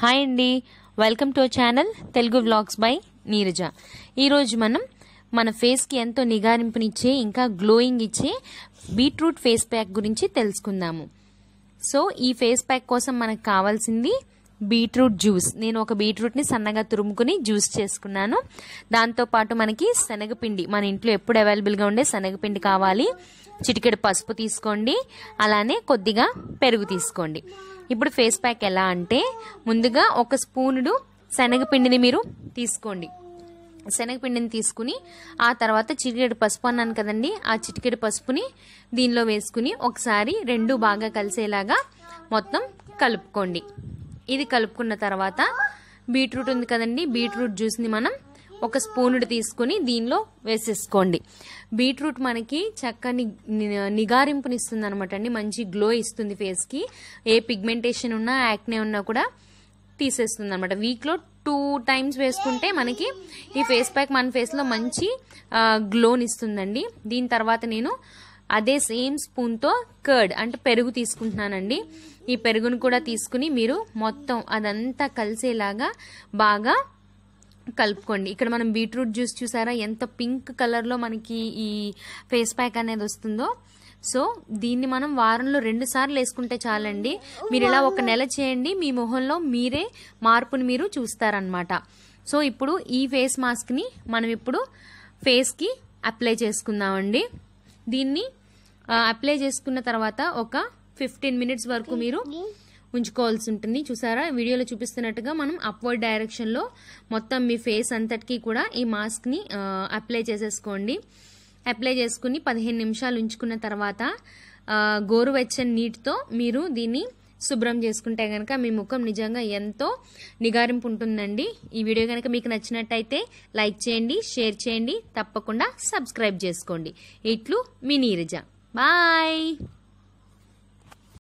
hi అండి welcome to channel Telugu vlogs by Neeraja ఈరోజు మనం మన ఫేస్కి ఎంతో నిగారింపునిచ్చే ఇంకా గ్లోయింగ్ ఇచ్చే బీట్రూట్ ఫేస్ ప్యాక్ గురించి తెలుసుకుందాము సో ఈ ఫేస్ ప్యాక్ కోసం మనకు కావాల్సింది బీట్రూట్ జ్యూస్ నేను ఒక బీట్రూట్ని సన్నగా తురుముకుని జ్యూస్ చేసుకున్నాను దాంతోపాటు మనకి శనగపిండి మన ఇంట్లో ఎప్పుడు అవైలబుల్గా ఉండే శనగపిండి కావాలి చిటికెడు పసుపు తీసుకోండి అలానే కొద్దిగా పెరుగు తీసుకోండి ఇప్పుడు ఫేస్ ప్యాక్ ఎలా అంటే ముందుగా ఒక స్పూనుడు శనగపిండిని మీరు తీసుకోండి శనగపిండిని తీసుకుని ఆ తర్వాత చిటికెడు పసుపు అన్నాను కదండి ఆ చిటికెడు పసుపుని దీనిలో వేసుకుని ఒకసారి రెండు బాగా కలిసేలాగా మొత్తం కలుపుకోండి ఇది కలుపుకున్న తర్వాత బీట్రూట్ ఉంది కదండి బీట్రూట్ జ్యూస్ని మనం ఒక స్పూనుడు తీసుకుని దీనిలో వేసేసుకోండి బీట్రూట్ మనకి చక్కని నిగారింపునిస్తుంది అనమాట అండి మంచి గ్లో ఇస్తుంది ఫేస్కి ఏ పిగ్మెంటేషన్ ఉన్నా యాక్నే ఉన్నా కూడా తీసేస్తుంది అనమాట వీక్లో టూ టైమ్స్ వేసుకుంటే మనకి ఈ ఫేస్ ప్యాక్ మన ఫేస్లో మంచి గ్లోనిస్తుందండి దీని తర్వాత నేను అదే సేమ్ స్పూన్తో కర్డ్ అంటే పెరుగు తీసుకుంటున్నానండి ఈ పెరుగును కూడా తీసుకుని మీరు మొత్తం అదంతా కలిసేలాగా బాగా కలుపుకోండి ఇక్కడ మనం బీట్రూట్ జ్యూస్ చూసారా ఎంత పింక్ కలర్లో మనకి ఈ ఫేస్ ప్యాక్ అనేది వస్తుందో సో దీన్ని మనం వారంలో రెండు సార్లు వేసుకుంటే చాలండి మీరు ఇలా ఒక నెల చేయండి మీ మొహంలో మీరే మార్పుని మీరు చూస్తారనమాట సో ఇప్పుడు ఈ ఫేస్ మాస్క్ని మనం ఇప్పుడు ఫేస్కి అప్లై చేసుకుందామండి దీన్ని అప్లై చేసుకున్న తర్వాత ఒక ఫిఫ్టీన్ మినిట్స్ వరకు మీరు ఉంచుకోవాల్సి ఉంటుంది చూసారా వీడియోలో చూపిస్తున్నట్టుగా మనం అప్వర్డ్ డైరెక్షన్లో మొత్తం మీ ఫేస్ అంతటికీ కూడా ఈ మాస్క్ని అప్లై చేసేసుకోండి అప్లై చేసుకుని పదిహేను నిమిషాలు ఉంచుకున్న తర్వాత గోరువెచ్చని నీటితో మీరు దీన్ని శుభ్రం చేసుకుంటే కనుక మీ ముఖం నిజంగా ఎంతో నిగారింపు ఉంటుందండి ఈ వీడియో కనుక మీకు నచ్చినట్టయితే లైక్ చేయండి షేర్ చేయండి తప్పకుండా సబ్స్క్రైబ్ చేసుకోండి ఇట్లు మీ నీరజ బాయ్